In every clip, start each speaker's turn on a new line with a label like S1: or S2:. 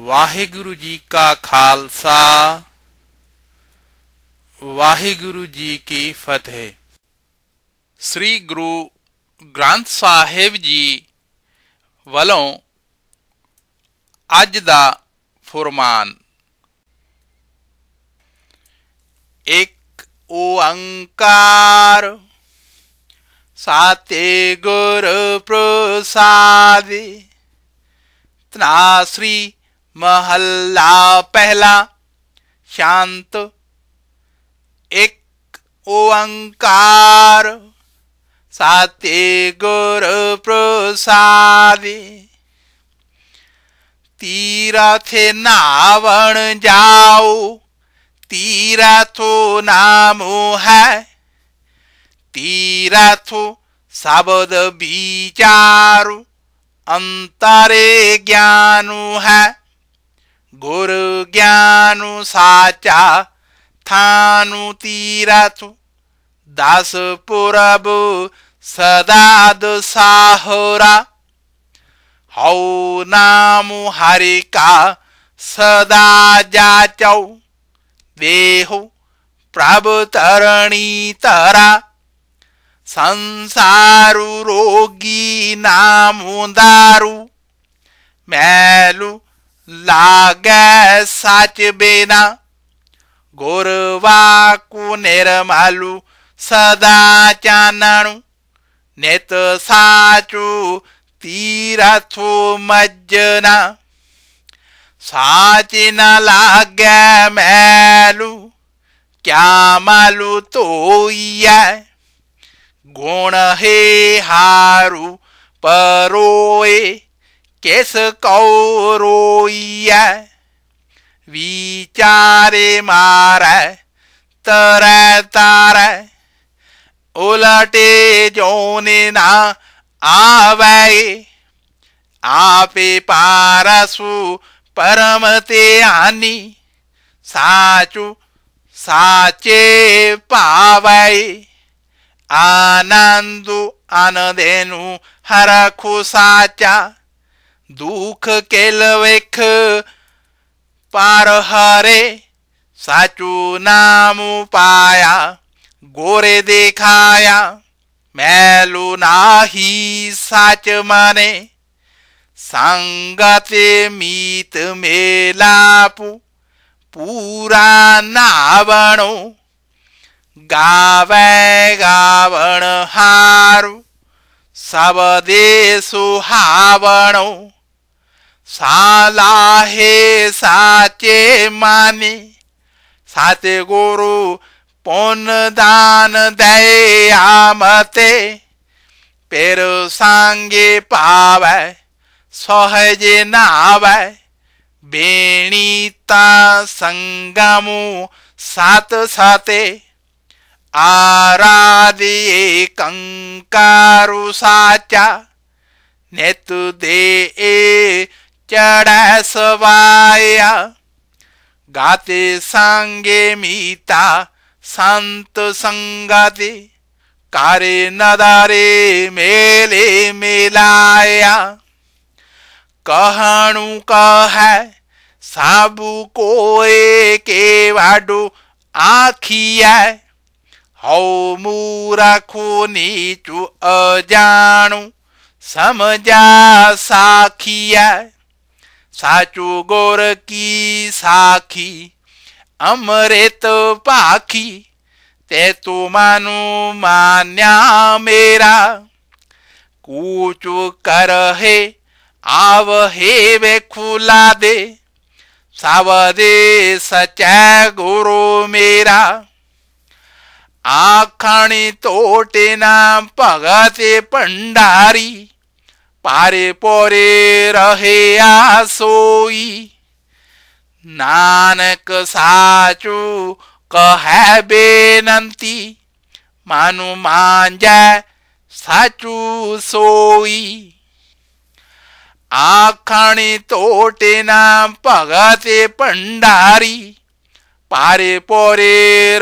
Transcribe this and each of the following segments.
S1: ਵਾਹਿਗੁਰੂ ਜੀ ਕਾ ਖਾਲਸਾ ਵਾਹਿਗੁਰੂ ਜੀ ਕੀ ਫਤਿਹ ਸ੍ਰੀ ਗੁਰੂ ਗ੍ਰੰਥ ਸਾਹਿਬ ਜੀ ਵੱਲੋਂ ਅੱਜ ਦਾ ਫਰਮਾਨ ਇੱਕ ਓੰਕਾਰ ਸਾਤੇ ਗੁਰ ਪ੍ਰਸਾਦਿ ਤਨਾ ਸ੍ਰੀ ਮਹੱਲਾ ਪਹਿਲਾ ਸ਼ਾਂਤ ਇੱਕ ਓੰਕਾਰ ਸਾਤੇ ਗੁਰ ਪ੍ਰਸਾਦਿ ਤੀਰਥੇ ਨਾਵਣ ਜਾਉ ਤੀਰਥੋ ਨਾਮੁ ਹੈ ਤੀਰਥੋ ਸ਼ਬਦ ਵਿਚਾਰੁ ਅੰਤਰੇ ਗਿਆਨੁ ਹੈ ਗੁਰ ਗਿਆਨੁ ਸਾਚਾ ਥਾਨੁ ਤੀਰਤੁ ਦਸ ਪੁਰਬ ਸਦਾ ਦਸਾਹਰਾ ਹਉ ਨਾਮੁ ਹਰਿ ਕਾ ਸਦਾ ਜਾਚਉ ਦੇਹੁ ਪ੍ਰਭ ਤਰਣੀ ਤਰਾ ਸੰਸਾਰੂ ਰੋਗੀ ਨਾਮੁ ਦਾਰੂ ਮੈਲੂ ਲਾਗੈ ਸੱਚ ਬੇਨਾ ਗੁਰ ਵਾਕੂ ਨਿਰਮਲੂ ਸਦਾ ਚਾਨਣੂ ਨਿਤ ਸਾਚੂ ਤੀਰਥੋ ਮੱਜਨਾ ਸਾਚਿ ਨ ਲਾਗੈ ਮੈਲੂ ਕਿਆ ਮਲੂ ਤੋਈਐ ਗੁਣ ਹੈ ਹਾਰੂ ਪਰੋਏ ਕਿਸ ਕਉ ਰੋਈਐ ਵਿਚਾਰੇ ਮਾਰੈ ਤਰੈ ਤਾਰੈ ਉਲਟੇ ਜੋਨੇ ਨਾ ਆਵੈ ਆਪੇ ਪਾਰਸੂ ਪਰਮ ਧਿਆਨੀ ਸਾਚੂ ਸਾਚੇ ਭਾਵੈ ਆਨੰਦੁ ਅਨਦੇਨੁ ਹਰਖੁ ਸਾਚਾ ਦੁਖ ਕੇਲ ਵੇਖ ਪਰ ਹਾਰੇ ਸਾਚੂ ਨਾਮ ਪਾਇਆ ਗੋਰੇ ਦੇਖਾਇਆ ਮੈਲੂ ਨਾਹੀ ਸਾਚ ਮਨੇ ਸੰਗਤੇ ਮੀਤ ਮੇਲਾਪੂ ਪੂਰਾ ਨਾਵਣੋ ਗਾਵੇ ਗਾਵਣ ਹਾਰੂ ਸਭ ਦੇ ਸੁਹਾਵਣੋ सालाहे साचे माने साते गुरु पुन दान दे आमते पेर सांगे पावै सहजे नावै बेणीता संगमो सात साते आराधिये कंकारु साचा नेतु दे ए चढ्या सवाया गाते सांगे मीता संत संगाते कारे नदारे मेले मेलाया कहणु कहे साबु कोए के वाडो आखिया हौ मूरा खूनी चु अजाणु समजा साखिया ਸਾਚੂ ਗੁਰ ਕੀ ਸਾਖੀ ਅਮਰਿਤ ਭਾਖੀ ਤੇ ਤੂ ਮਾਨੂ ਮਾਨਿਆ ਮੇਰਾ ਕੂਚੂ ਕਰਹੇ ਆਵਹੇ ਵੇ ਖੁਲਾ ਦੇ ਸਾਵਦੇ ਸਚੈ ਗੁਰੂ ਮੇਰਾ ਆਖਣੀ ਤੋਟੇ ਨਾ ਭਗਤੇ ਭੰਡਾਰੀ પારે પોરે રહે આ સોઈ નાનક સાચું કહે બેનંતી માનું માંજે સાચું સોઈ આખાણી તોટેના પગતે પંડારી પારે પોરે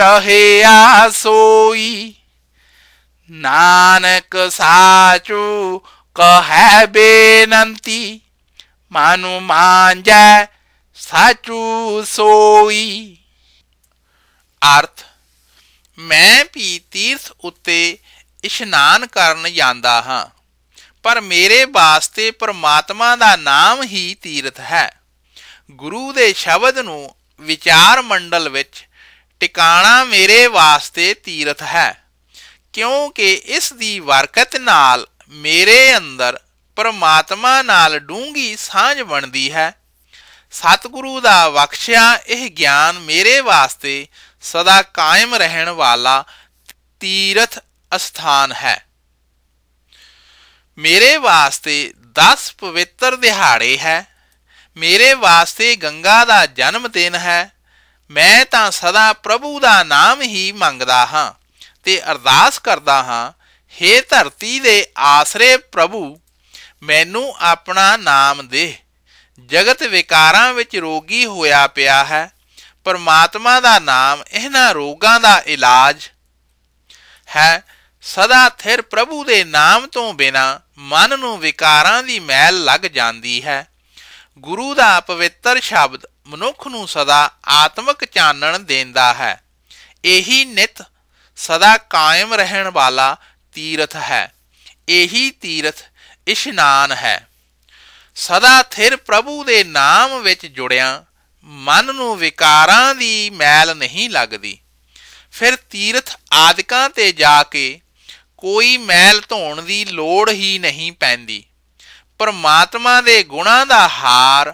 S1: રહે આ સોઈ નાનક સાચું કહે બેનંતી માનું માંજે સાચું સોઈ ਅਰਥ ਮੈਂ ਵੀ ਤੀਰਥ ਉੱਤੇ ਇਸ਼ਨਾਨ ਕਰਨ ਜਾਂਦਾ ਹਾਂ ਪਰ ਮੇਰੇ ਵਾਸਤੇ ਪ੍ਰਮਾਤਮਾ ਦਾ ਨਾਮ ਹੀ ਤੀਰਥ ਹੈ ਗੁਰੂ ਦੇ ਸ਼ਬਦ ਨੂੰ ਵਿਚਾਰ ਮੰਡਲ ਵਿੱਚ ਟਿਕਾਣਾ ਮੇਰੇ ਵਾਸਤੇ ਤੀਰਥ ਹੈ ਕਿਉਂਕਿ ਇਸ ਦੀ ਵਰਕਤ ਨਾਲ ਮੇਰੇ ਅੰਦਰ ਪਰਮਾਤਮਾ ਨਾਲ ਡੂੰਗੀ ਸਾਂਝ ਬਣਦੀ ਹੈ ਸਤਿਗੁਰੂ ਦਾ ਬਖਸ਼ਿਆ ਇਹ ਗਿਆਨ ਮੇਰੇ ਵਾਸਤੇ ਸਦਾ ਕਾਇਮ ਰਹਿਣ ਵਾਲਾ ਤੀਰਥ ਅਸਥਾਨ ਹੈ ਮੇਰੇ ਵਾਸਤੇ 10 ਪਵਿੱਤਰ ਦਿਹਾੜੇ ਹੈ ਮੇਰੇ ਵਾਸਤੇ ਗੰਗਾ ਦਾ ਜਨਮ ਦਿਨ ਹੈ ਮੈਂ ਤਾਂ ਸਦਾ ਪ੍ਰਭੂ ਦਾ ਨਾਮ ਹੀ ਮੰਗਦਾ ਹਾਂ ਤੇ ਅਰਦਾਸ ਕਰਦਾ ਹਾਂ हे ਧਰਤੀ ਦੇ ਆਸਰੇ ਪ੍ਰਭੂ ਮੈਨੂੰ ਆਪਣਾ ਨਾਮ ਦੇ ਜਗਤ ਵਿਕਾਰਾਂ ਵਿੱਚ ਰੋਗੀ ਹੋਇਆ ਪਿਆ ਹੈ ਪਰਮਾਤਮਾ ਦਾ ਨਾਮ ਇਹਨਾਂ ਰੋਗਾਂ ਦਾ ਇਲਾਜ ਹੈ ਸਦਾ ਥਿਰ ਪ੍ਰਭੂ ਦੇ ਨਾਮ ਤੋਂ ਬਿਨਾ ਮਨ ਨੂੰ ਵਿਕਾਰਾਂ ਦੀ ਮੈਲ ਲੱਗ ਜਾਂਦੀ ਹੈ ਗੁਰੂ ਦਾ ਪਵਿੱਤਰ ਸ਼ਬਦ ਮਨੁੱਖ ਨੂੰ ਸਦਾ ਆਤਮਿਕ ਚਾਨਣ ਦਿੰਦਾ ਹੈ ਇਹੀ ਨਿਤ ਸਦਾ ਕਾਇਮ ਰਹਿਣ ਵਾਲਾ ਤੀਰਥ ਹੈ ਇਹੀ ਤੀਰਥ ਇਸ਼ਨਾਨ ਹੈ ਸਦਾ ਥਿਰ ਪ੍ਰਭੂ ਦੇ ਨਾਮ ਵਿੱਚ ਜੁੜਿਆ ਮਨ ਨੂੰ ਵਿਕਾਰਾਂ ਦੀ ਮੈਲ ਨਹੀਂ ਲੱਗਦੀ ਫਿਰ ਤੀਰਥ ਆਦਿਕਾਂ ਤੇ ਜਾ ਕੇ ਕੋਈ ਮੈਲ ਧੋਣ ਦੀ ਲੋੜ ਹੀ ਨਹੀਂ ਪੈਂਦੀ ਪਰਮਾਤਮਾ ਦੇ ਗੁਣਾਂ ਦਾ ਹਾਰ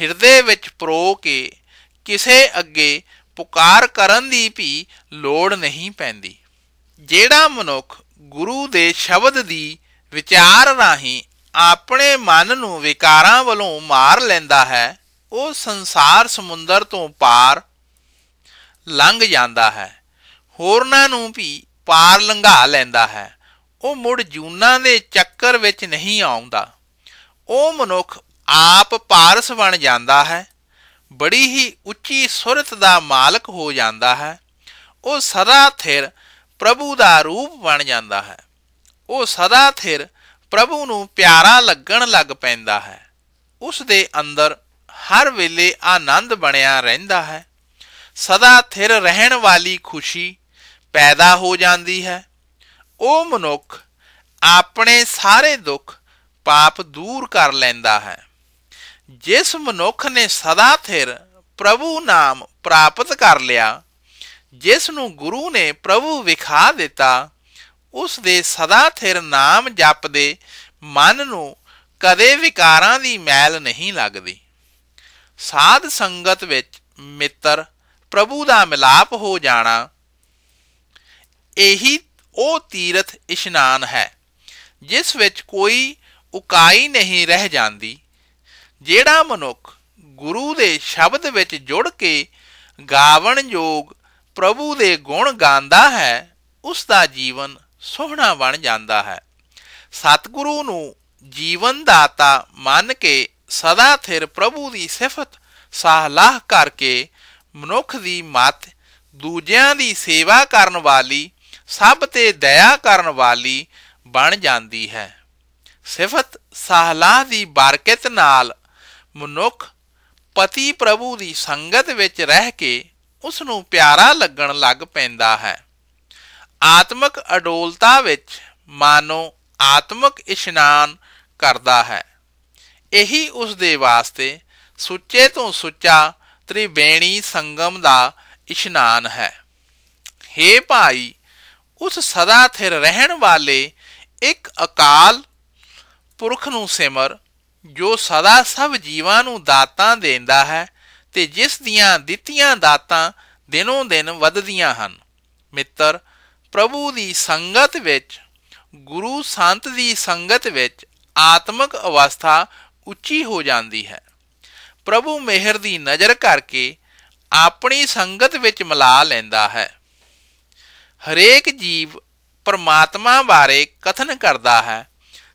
S1: ਹਿਰਦੇ ਵਿੱਚ ਪਰੋ ਕੇ ਕਿਸੇ ਅੱਗੇ ਪੁਕਾਰ ਕਰਨ ਦੀ ਵੀ ਲੋੜ ਨਹੀਂ ਪੈਂਦੀ ਜਿਹੜਾ ਮਨੁੱਖ ਗੁਰੂ ਦੇ ਸ਼ਬਦ ਦੀ ਵਿਚਾਰ ਰਾਹੀਂ ਆਪਣੇ ਮਨ ਨੂੰ ਵਿਕਾਰਾਂ ਵੱਲੋਂ ਮਾਰ ਲੈਂਦਾ ਹੈ ਉਹ ਸੰਸਾਰ ਸਮੁੰਦਰ ਤੋਂ ਪਾਰ ਲੰਘ ਜਾਂਦਾ ਹੈ ਹੋਰਨਾਂ ਨੂੰ ਵੀ ਪਾਰ ਲੰਘਾ ਲੈਂਦਾ ਹੈ ਉਹ ਮੁੜ ਜੂਨਾ ਦੇ ਚੱਕਰ ਵਿੱਚ ਨਹੀਂ ਆਉਂਦਾ ਉਹ ਮਨੁੱਖ ਆਪ ਪਾਰਸ ਬਣ ਜਾਂਦਾ ਹੈ ਬੜੀ ਹੀ ਉੱਚੀ ਸੁਰਤ ਦਾ ਮਾਲਕ ਹੋ ਜਾਂਦਾ ਹੈ ਉਹ ਸਦਾ ਥਿਰ ਪ੍ਰਭੂ ਦਾ ਰੂਪ ਬਣ ਜਾਂਦਾ ਹੈ ਉਹ ਸਦਾ ਥਿਰ ਪ੍ਰਭੂ ਨੂੰ ਪਿਆਰਾ ਲੱਗਣ ਲੱਗ ਪੈਂਦਾ ਹੈ ਉਸ ਦੇ ਅੰਦਰ ਹਰ ਵੇਲੇ ਆਨੰਦ ਬਣਿਆ ਰਹਿੰਦਾ ਹੈ ਸਦਾ ਥਿਰ ਰਹਿਣ ਵਾਲੀ ਖੁਸ਼ੀ ਪੈਦਾ ਹੋ ਜਾਂਦੀ ਹੈ ਉਹ ਮਨੁੱਖ ਆਪਣੇ ਸਾਰੇ ਦੁੱਖ ਪਾਪ ਦੂਰ ਕਰ ਲੈਂਦਾ ਹੈ ਜਿਸ ਮਨੁੱਖ ਨੇ ਸਦਾ ਥਿਰ ਪ੍ਰਭੂ ਨਾਮ ਪ੍ਰਾਪਤ ਕਰ ਲਿਆ ਜਿਸ ਨੂੰ ਗੁਰੂ ਨੇ ਪ੍ਰਭੂ ਵਿਖਾ ਦਿੱਤਾ ਉਸ ਦੇ ਸਦਾ ਥਿਰ ਨਾਮ ਜਪਦੇ ਮਨ ਨੂੰ ਕਦੇ ਵਿਕਾਰਾਂ ਦੀ ਮੈਲ ਨਹੀਂ ਲੱਗਦੀ ਸਾਧ ਸੰਗਤ ਵਿੱਚ ਮਿੱਤਰ ਪ੍ਰਭੂ ਦਾ ਮਿਲਾਪ ਹੋ ਜਾਣਾ ਇਹੀ ਉਹ ਤੀਰਥ ਇਸ਼ਨਾਨ ਹੈ ਜਿਸ ਵਿੱਚ ਕੋਈ ਉਕਾਈ ਨਹੀਂ ਰਹਿ ਜਾਂਦੀ ਜਿਹੜਾ ਮਨੁੱਖ ਗੁਰੂ ਦੇ ਸ਼ਬਦ ਵਿੱਚ ਜੁੜ ਕੇ ਗਾਵਣ ਯੋਗ ਪ੍ਰਭੂ ਦੇ ਗੁਣ ਗਾਉਂਦਾ ਹੈ ਉਸ ਦਾ ਜੀਵਨ ਸੋਹਣਾ ਬਣ ਜਾਂਦਾ ਹੈ ਸਤਿਗੁਰੂ ਨੂੰ ਜੀਵਨ ਦਾਤਾ ਮੰਨ ਕੇ ਸਦਾ ਥਿਰ ਪ੍ਰਭੂ ਦੀ ਸਿਫਤ ਸਾਹਲਾਹ ਕਰਕੇ ਮਨੁੱਖ ਦੀ ਮਤ ਦੂਜਿਆਂ ਦੀ ਸੇਵਾ ਕਰਨ ਵਾਲੀ ਸਭ ਤੇ ਦਇਆ ਕਰਨ ਵਾਲੀ ਬਣ ਜਾਂਦੀ ਹੈ ਸਿਫਤ ਸਾਹਲਾਹ ਦੀ ਬਰਕਤ ਨਾਲ ਮਨੁੱਖ ਪਤੀ ਪ੍ਰਭੂ ਦੀ ਸੰਗਤ ਵਿੱਚ ਰਹਿ ਕੇ ਉਸ ਨੂੰ ਪਿਆਰਾ ਲੱਗਣ ਲੱਗ ਪੈਂਦਾ ਹੈ ਆਤਮਿਕ ਅਡੋਲਤਾ ਵਿੱਚ ਮਾਨੋ ਆਤਮਿਕ ਇਸ਼ਨਾਨ ਕਰਦਾ ਹੈ ਇਹੀ ਉਸ ਦੇ ਵਾਸਤੇ ਸੁੱਚੇ ਤੋਂ ਸੁੱਚਾ ਤ੍ਰਿਵੇਣੀ ਸੰਗਮ ਦਾ ਇਸ਼ਨਾਨ ਹੈ हे ਭਾਈ ਉਸ ਸਦਾ ਥਿਰ ਰਹਿਣ ਵਾਲੇ ਇੱਕ ਅਕਾਲ ਪੁਰਖ ਨੂੰ ਸਿਮਰ ਜੋ ਸਦਾ ਸਭ ਜੀਵਾਂ ਨੂੰ ਦਾਤਾਂ ਦਿੰਦਾ ਹੈ ਤੇ ਜਿਸ ਦੀਆਂ ਦਿੱਤੀਆਂ ਦਾਤਾਂ ਦਿਨੋਂ ਦਿਨ ਵੱਧਦੀਆਂ ਹਨ ਮਿੱਤਰ ਪ੍ਰਭੂ ਦੀ ਸੰਗਤ ਵਿੱਚ ਗੁਰੂ ਸੰਤ ਦੀ ਸੰਗਤ ਵਿੱਚ ਆਤਮਿਕ ਅਵਸਥਾ ਉੱਚੀ ਹੋ ਜਾਂਦੀ ਹੈ ਪ੍ਰਭੂ ਮਿਹਰ ਦੀ ਨਜ਼ਰ ਕਰਕੇ ਆਪਣੀ ਸੰਗਤ ਵਿੱਚ ਮਿਲਾ ਲੈਂਦਾ ਹੈ ਹਰੇਕ ਜੀਵ ਪਰਮਾਤਮਾ ਬਾਰੇ ਕਥਨ ਕਰਦਾ ਹੈ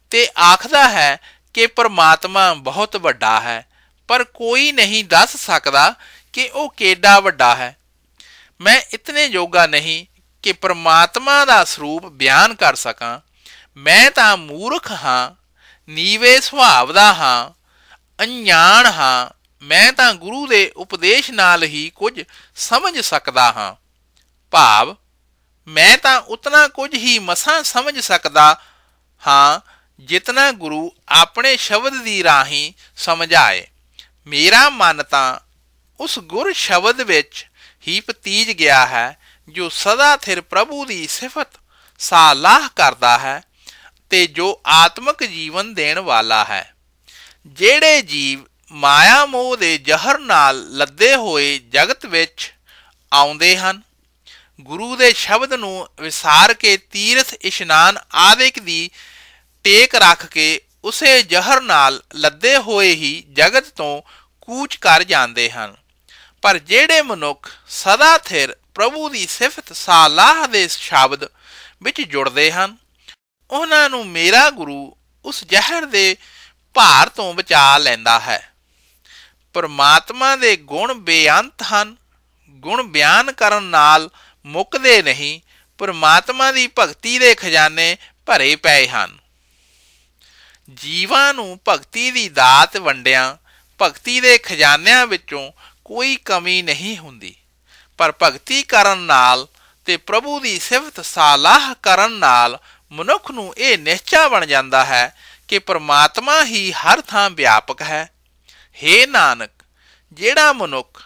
S1: ਤੇ ਆਖਦਾ ਹੈ ਕਿ ਪਰਮਾਤਮਾ ਬਹੁਤ ਵੱਡਾ ਹੈ ਪਰ ਕੋਈ ਨਹੀਂ ਦੱਸ ਸਕਦਾ ਕਿ ਉਹ ਕਿੱਡਾ ਵੱਡਾ ਹੈ ਮੈਂ ਇਤਨੇ ਯੋਗਾ ਨਹੀਂ ਕਿ ਪ੍ਰਮਾਤਮਾ ਦਾ ਸਰੂਪ ਬਿਆਨ ਕਰ ਸਕਾਂ ਮੈਂ ਤਾਂ ਮੂਰਖ ਹਾਂ ਨੀਵੇਂ ਸੁਭਾਵ ਦਾ ਹਾਂ ਅਣਜਾਣ ਹਾਂ ਮੈਂ ਤਾਂ ਗੁਰੂ ਦੇ ਉਪਦੇਸ਼ ਨਾਲ ਹੀ ਕੁਝ ਸਮਝ ਸਕਦਾ ਹਾਂ ਭਾਵ ਮੈਂ ਤਾਂ ਉਤਨਾ ਕੁਝ ਹੀ ਮਸਾਂ ਸਮਝ ਸਕਦਾ ਹਾਂ ਜਿਤਨਾ ਗੁਰੂ ਆਪਣੇ ਸ਼ਬਦ ਦੀ ਰਾਹੀਂ ਸਮਝਾਏ ਮੇਰਾ ਮਨ ਤਾਂ ਉਸ ਗੁਰ ਸ਼ਬਦ ਵਿੱਚ ਹੀ ਪਤੀਜ ਗਿਆ ਹੈ ਜੋ ਸਦਾ ਥਿਰ ਪ੍ਰਭੂ ਦੀ ਸਿਫਤ ਸਾਲਾਹ ਕਰਦਾ ਹੈ ਤੇ ਜੋ ਆਤਮਿਕ ਜੀਵਨ ਦੇਣ ਵਾਲਾ ਹੈ ਜਿਹੜੇ ਜੀਵ ਮਾਇਆ ਮੋਹ ਦੇ ਜ਼ਹਿਰ ਨਾਲ ਲੱਦੇ ਹੋਏ ਜਗਤ ਵਿੱਚ ਆਉਂਦੇ ਹਨ ਗੁਰੂ ਦੇ ਸ਼ਬਦ ਨੂੰ ਵਿਸਾਰ ਕੇ ਤੀਰਥ ਇਸ਼ਨਾਨ ਆਦਿਕ ਦੀ ਟੇਕ ਰੱਖ ਕੇ ਉਸੇ ਜ਼ਹਿਰ ਨਾਲ ਲੱਦੇ ਹੋਏ ਹੀ ਜਗਤ ਤੋਂ ਕੂਚ ਕਰ ਜਾਂਦੇ ਹਨ ਪਰ ਜਿਹੜੇ ਮਨੁੱਖ ਸਦਾ ਥਿਰ ਪ੍ਰਭੂ ਦੀ ਸਿਫਤ ਸਾਲਾਹ ਦੇ ਸ਼ਬਦ ਵਿੱਚ ਜੁੜਦੇ ਹਨ ਉਹਨਾਂ ਨੂੰ ਮੇਰਾ ਗੁਰੂ ਉਸ ਜ਼ਹਿਰ ਦੇ ਭਾਰ ਤੋਂ ਬਚਾ ਲੈਂਦਾ ਹੈ ਪਰਮਾਤਮਾ ਦੇ ਗੁਣ ਬੇਅੰਤ ਹਨ ਗੁਣ ਬਿਆਨ ਕਰਨ ਨਾਲ ਮੁੱਕਦੇ ਨਹੀਂ ਪਰਮਾਤਮਾ ਦੀ ਭਗਤੀ ਦੇ ਖਜ਼ਾਨੇ ਭਰੇ ਪਏ ਹਨ ਜੀਵਾਂ ਨੂੰ ਭਗਤੀ ਦੀ ਦਾਤ ਵੰਡਿਆਂ ਭਗਤੀ ਦੇ ਖਜ਼ਾਨਿਆਂ ਵਿੱਚੋਂ ਕੋਈ ਕਮੀ ਨਹੀਂ ਹੁੰਦੀ ਪਰ ਭਗਤੀ ਕਰਨ ਨਾਲ ਤੇ ਪ੍ਰਭੂ ਦੀ ਸਿਫਤ ਸਾਲਾਹ ਕਰਨ ਨਾਲ ਮਨੁੱਖ ਨੂੰ ਇਹ ਨਿਸ਼ਚਾ ਬਣ ਜਾਂਦਾ ਹੈ ਕਿ ਪ੍ਰਮਾਤਮਾ ਹੀ ਹਰ ਥਾਂ ਵਿਆਪਕ ਹੈ हे ਨਾਨਕ ਜਿਹੜਾ ਮਨੁੱਖ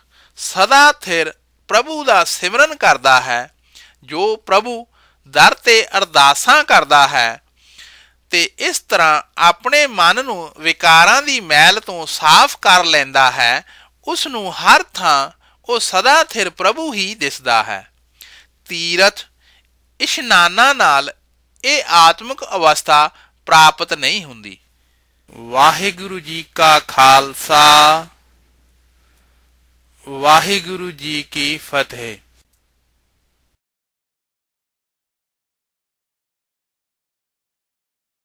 S1: ਸਦਾ ਥਿਰ ਪ੍ਰਭੂ ਦਾ ਸਿਮਰਨ ਕਰਦਾ ਹੈ ਜੋ ਪ੍ਰਭੂ ਦਰ ਤੇ ਅਰਦਾਸਾਂ ਕਰਦਾ ਹੈ ਤੇ ਇਸ ਤਰ੍ਹਾਂ ਆਪਣੇ ਮਨ ਨੂੰ ਵਿਕਾਰਾਂ ਦੀ ਮੈਲ ਤੋਂ ਸਾਫ਼ ਕਰ ਲੈਂਦਾ ਹੈ ਉਸ ਨੂੰ ਹਰ ਥਾਂ ਉਹ ਸਦਾ ਥਿਰ ਪ੍ਰਭੂ ਹੀ ਦਿਸਦਾ ਹੈ ਤੀਰਥ ਇਸ਼ਨਾਨਾ ਨਾਲ ਇਹ ਆਤਮਿਕ ਅਵਸਥਾ ਪ੍ਰਾਪਤ ਨਹੀਂ ਹੁੰਦੀ ਵਾਹਿਗੁਰੂ ਜੀ ਕਾ ਖਾਲਸਾ ਵਾਹਿਗੁਰੂ ਜੀ ਕੀ ਫਤਿਹ